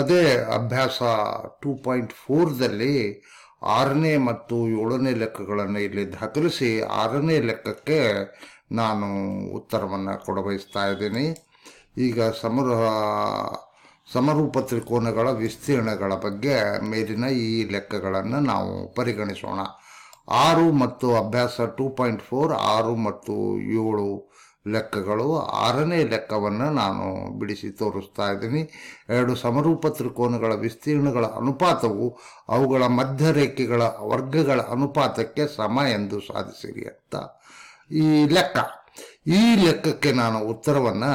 ಅದೇ ಅಭ್ಯಾಸ two point ಫೋರ್ದಲ್ಲಿ ಆರನೇ ಮತ್ತು ಏಳನೇ ಲೆಕ್ಕಗಳನ್ನು ಇಲ್ಲಿ ದಾಖಲಿಸಿ ಆರನೇ ಲೆಕ್ಕಕ್ಕೆ ನಾನು ಉತ್ತರವನ್ನು ಕೊಡಬಯಸ್ತಾ ಇದ್ದೀನಿ ಈಗ ಸಮರ ಸಮರೂಪ ತ್ರಿಕೋನಗಳ ವಿಸ್ತೀರ್ಣಗಳ ಬಗ್ಗೆ ಮೇಲಿನ ಈ ಲೆಕ್ಕಗಳನ್ನು ನಾವು ಪರಿಗಣಿಸೋಣ ಆರು ಮತ್ತು ಅಭ್ಯಾಸ ಟೂ ಪಾಯಿಂಟ್ ಫೋರ್ ಆರು ಮತ್ತು ಏಳು ಲೆಕ್ಕಗಳು ಆರನೇ ಲೆಕ್ಕವನ್ನು ನಾನು ಬಿಡಿಸಿ ತೋರಿಸ್ತಾ ಇದ್ದೀನಿ ಎರಡು ಸಮರೂಪ ತ್ರಿಕೋನಗಳ ವಿಸ್ತೀರ್ಣಗಳ ಅನುಪಾತವು ಅವುಗಳ ಮಧ್ಯ ರೇಖೆಗಳ ವರ್ಗಗಳ ಅನುಪಾತಕ್ಕೆ ಸಮ ಎಂದು ಸಾಧಿಸಿರಿ ಅಂತ ಈ ಲೆಕ್ಕ ಈ ಲೆಕ್ಕಕ್ಕೆ ನಾನು ಉತ್ತರವನ್ನು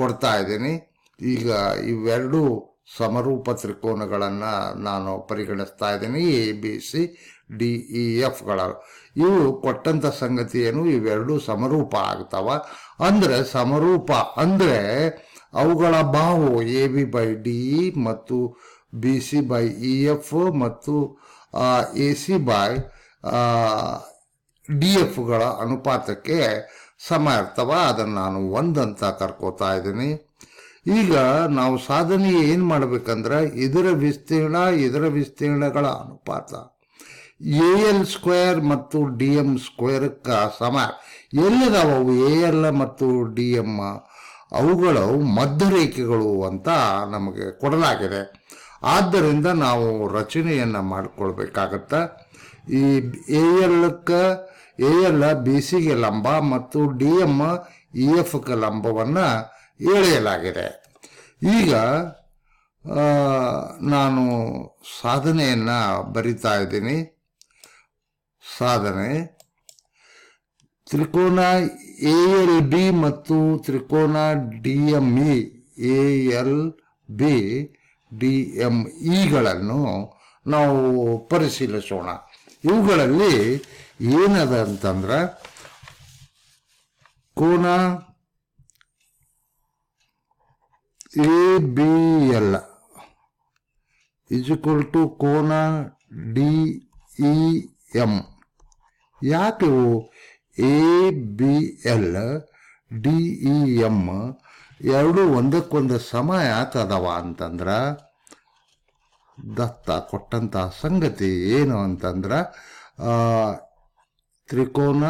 ಕೊಡ್ತಾ ಇದ್ದೀನಿ ಈಗ ಇವೆರಡು ಸಮರೂಪ ತ್ರಿಕೋನಗಳನ್ನು ನಾನು ಪರಿಗಣಿಸ್ತಾ ಇದ್ದೀನಿ A B C D E ಎಫ್ಗಳ ಇವು ಕೊಟ್ಟಂಥ ಸಂಗತಿ ಏನು ಇವೆರಡೂ ಸಮರೂಪ ಆಗ್ತಾವ ಅಂದರೆ ಸಮರೂಪ ಅಂದರೆ ಅವುಗಳ ಬಾವು ಎ ಬಿ ಬೈ ಡಿ ಮತ್ತು B C by E F ಮತ್ತು ಎ ಸಿ ಬೈ ಡಿ ಎಫ್ಗಳ ಅನುಪಾತಕ್ಕೆ ಸಮ ಇರ್ತವ ಅದನ್ನು ನಾನು ಒಂದಂತ ಕರ್ಕೋತಾ ಇದ್ದೀನಿ ಈಗ ನಾವು ಸಾಧನೆ ಏನು ಮಾಡಬೇಕಂದ್ರೆ ಇದರ ವಿಸ್ತೀರ್ಣ ಇದರ ವಿಸ್ತೀರ್ಣಗಳ ಅನುಪಾತ ಎ ಎಲ್ ಸ್ಕ್ವೇರ್ ಮತ್ತು ಡಿ ಎಮ್ ಸ್ಕ್ವೇರಕ್ಕೆ ಸಮ ಎಲ್ಲಿದಾವವು ಎ ಎಲ್ ಮತ್ತು ಡಿ ಎಮ್ ಅವುಗಳು ಮಧ್ಯರೇಖೆಗಳು ಅಂತ ನಮಗೆ ಕೊಡಲಾಗಿದೆ ಆದ್ದರಿಂದ ನಾವು ರಚನೆಯನ್ನು ಮಾಡಿಕೊಳ್ಬೇಕಾಗತ್ತೆ ಈ ಎ ಎಲ್ಕ್ಕೆ ಎ ಎಲ್ ಬಿ ಸಿಗೆ ಲಂಬ ಮತ್ತು ಡಿ ಎಮ್ ಇ ಎಫ್ಗೆ ಲಂಬವನ್ನು ಎಳೆಯಲಾಗಿದೆ ಈಗ ನಾನು ಸಾಧನೆಯನ್ನು ಬರಿತಾ ಇದ್ದೀನಿ ಸಾಧನೆ ತ್ರಿಕೋನ ಎ ಎಲ್ ಬಿ ಮತ್ತು ತ್ರಿಕೋನ D M E A L B D M ಇಗಳನ್ನು ನಾವು ಪರಿಶೀಲಿಸೋಣ ಇವುಗಳಲ್ಲಿ ಏನದ ಅಂತಂದ್ರೆ ಕೋನ A B L equal to ಕೋನ ಡಿ ಇ ಎಂ ಯಾಕೆ A B L D E M ಎರಡು ಒಂದಕ್ಕೊಂದು ಸಮ ಯಾಕದವ ಅಂತಂದ್ರೆ ದತ್ತ ಕೊಟ್ಟಂತಹ ಸಂಗತಿ ಏನು ಅಂತಂದ್ರೆ ತ್ರಿಕೋನ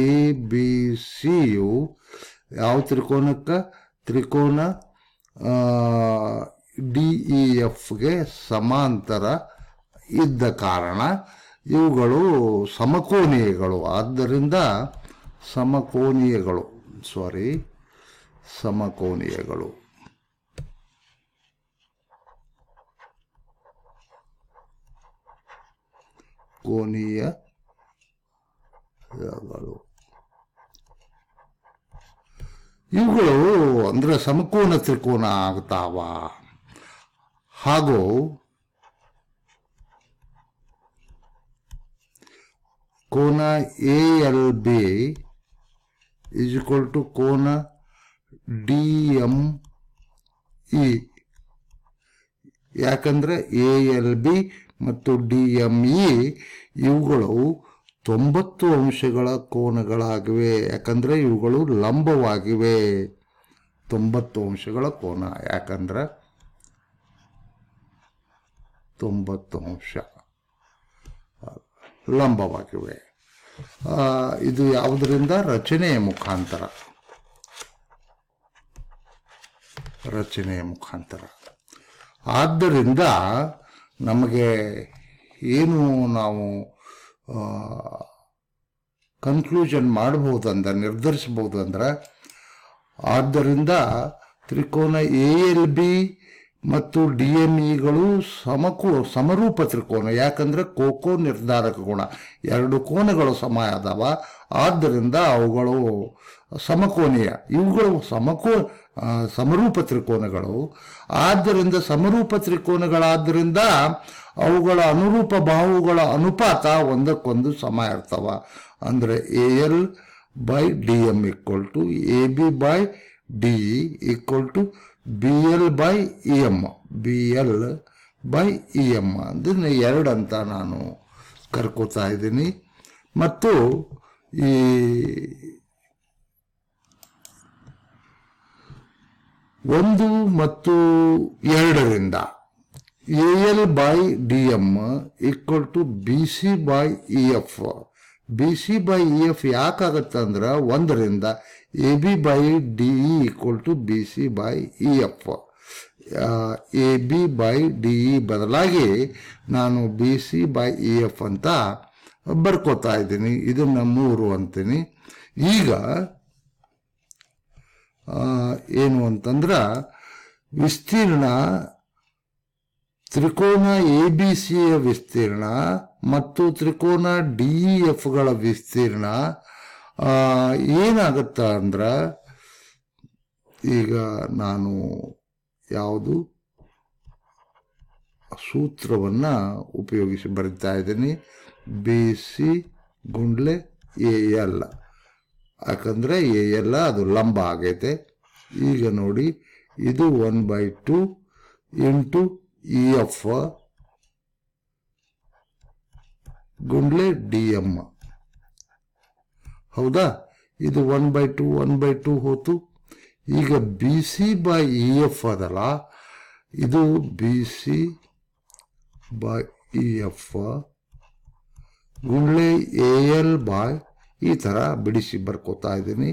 ಎ ಬಿ ಸಿ ಯು ಯಾವ ತ್ರಿಕೋನಕ್ಕೆ ತ್ರಿಕೋನ ಡಿ ಇ ಎಫ್ಗೆ ಸಮಾಂತರ ಇದ್ದ ಕಾರಣ ಇವುಗಳು ಸಮಕೋನೀಯಗಳು ಆದ್ದರಿಂದ ಸಮಕೋನೀಯಗಳು ಸಾರಿ ಸಮಕೋನೀಯಗಳು ಕೋನೀಯಗಳು ಇವುಗಳು ಅಂದರೆ ಸಮಕೋನ ತ್ರಿಕೋನ ಆಗ್ತಾವ ಹಾಗೂ ಕೋನ A L B is equal to ಕೋನ ಡಿ ಎಮ್ ಇ ಯಾಕಂದರೆ ಎ ಎಲ್ ಬಿ ಮತ್ತು ಡಿ ಎಮ್ ಇ ಇವುಗಳು ತೊಂಬತ್ತು ಅಂಶಗಳ ಕೋನಗಳಾಗಿವೆ ಯಾಕಂದರೆ ಇವುಗಳು ಲಂಬವಾಗಿವೆ ತೊಂಬತ್ತು ಅಂಶಗಳ ಕೋನ ಯಾಕಂದ್ರೆ ತೊಂಬತ್ತು ಅಂಶ ಲಂಬವಾಗಿವೆ ಇದು ಯಾವುದರಿಂದ ರಚನೆಯ ಮುಖಾಂತರ ರಚನೆಯ ಮುಖಾಂತರ ಆದ್ದರಿಂದ ನಮಗೆ ಏನು ನಾವು ಕನ್ಕ್ಲೂಷನ್ ಮಾಡಬಹುದು ಅಂದ್ರೆ ನಿರ್ಧರಿಸಬಹುದು ಅಂದ್ರೆ ಆದ್ದರಿಂದ ತ್ರಿಕೋನ ಎ ಎಲ್ ಬಿ ಮತ್ತು ಡಿ ಎನ್ ಇಗಳು ಸಮಕೋ ಸಮರೂಪ ತ್ರಿಕೋನ ಯಾಕಂದರೆ ಕೋಕೋ ನಿರ್ಧಾರಕ ಗುಣ ಎರಡು ಕೋನಗಳು ಸಮ ಅದಾವ ಆದ್ದರಿಂದ ಅವುಗಳು ಸಮಕೋನೀಯ ಇವುಗಳು ಸಮಕೋ ಸಮರೂಪ ತ್ರಿಕೋನಗಳು ಆದ್ದರಿಂದ ಸಮರೂಪ ತ್ರಿಕೋನಗಳಾದ್ದರಿಂದ ಅವುಗಳ ಅನುರೂಪ ಬಾಹುಗಳ ಅನುಪಾತ ಒಂದಕ್ಕೊಂದು ಸಮ ಇರ್ತವ ಅಂದರೆ A L by D M equal to A B by D equal to B L by E M B L by E M ಅಂದ್ರೆ ಎರಡು ಅಂತ ನಾನು ಕರ್ಕೋತಾ ಇದ್ದೀನಿ ಮತ್ತು ಈ ಒಂದು ಮತ್ತು ಎರಡರಿಂದ A L by D M equal to B C by E F B C by E F ಯಾಕಾಗತ್ತೆ ಅಂದ್ರೆ ಒಂದರಿಂದ A B by D E equal to B C by E F A B by D E ಬದಲಾಗಿ ನಾನು B C by E F ಅಂತ ಬರ್ಕೋತಾ ಇದ್ದೀನಿ ಇದನ್ನು ಮೂರು ಅಂತೀನಿ ಈಗ ಏನು ಅಂತಂದ್ರೆ ವಿಸ್ತೀರ್ಣ ತ್ರಿಕೋನ ಎ ಬಿ ಸಿಯ ವಿಸ್ತೀರ್ಣ ಮತ್ತು ತ್ರಿಕೋನ ಡಿ ಇ ಎಫ್ಗಳ ವಿಸ್ತೀರ್ಣ ಏನಾಗುತ್ತಾ ಅಂದ್ರೆ ಈಗ ನಾನು ಯಾವುದು ಸೂತ್ರವನ್ನು ಉಪಯೋಗಿಸಿ ಬರಿತಾ ಇದ್ದೀನಿ ಬಿ ಸಿ ಗುಂಡ್ಲೆ ಎ ಎಲ್ ಯಾಕಂದರೆ ಎ ಅದು ಲಂಬ ಆಗೈತೆ ಈಗ ನೋಡಿ ಇದು one by two into E F ಗುಂಡ್ಲೆ ಡಿ ಎಮ್ ಹೌದಾ ಇದು one by two one by two ಹೋತು ಈಗ B C by E F ಅದಲ್ಲ ಇದು B C by E F ಗುಂಡ್ಲೆ ಎ ಎಲ್ ಬಾಯ್ ಈ ಥರ ಬಿಡಿಸಿ ಬರ್ಕೋತಾ ಇದ್ದೀನಿ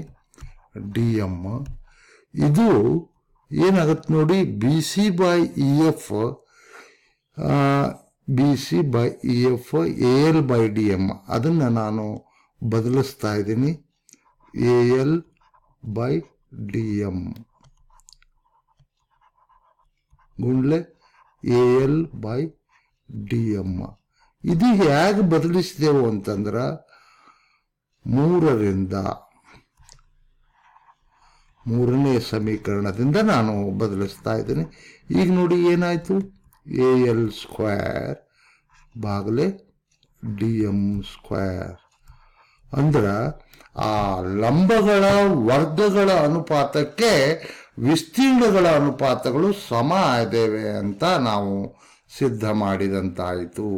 ಡಿ ಎಮ್ ಇದು ಏನಾಗತ್ತೆ ನೋಡಿ B C by E F B C by E F A L by D M ಅದನ್ನು ನಾನು ಬದಲಿಸ್ತಾ ಇದ್ದೀನಿ A L by D M ಗುಂಡ್ಲೆ A L by D M ಇದು ಹೇಗೆ ಬದಲಿಸಿದೆವು ಅಂತಂದ್ರೆ ಮೂರರಿಂದ ಮೂರನೇ ಸಮೀಕರಣದಿಂದ ನಾನು ಬದಲಿಸ್ತಾ ಇದ್ದೀನಿ ಈಗ ನೋಡಿ ಏನಾಯಿತು ಎ ಎಲ್ ಸ್ಕ್ವೇರ್ ಬಾಗಲೇ ಡಿ ಎಂ ಸ್ಕ್ವೇರ್ ಅಂದ್ರೆ ಆ ಲಂಬಗಳ ವರ್ಗಗಳ ಅನುಪಾತಕ್ಕೆ ವಿಸ್ತೀರ್ಣಗಳ ಅನುಪಾತಗಳು ಸಮ ಇದ್ದೇವೆ ಅಂತ ನಾವು ಸಿದ್ಧ ಮಾಡಿದಂತಾಯಿತು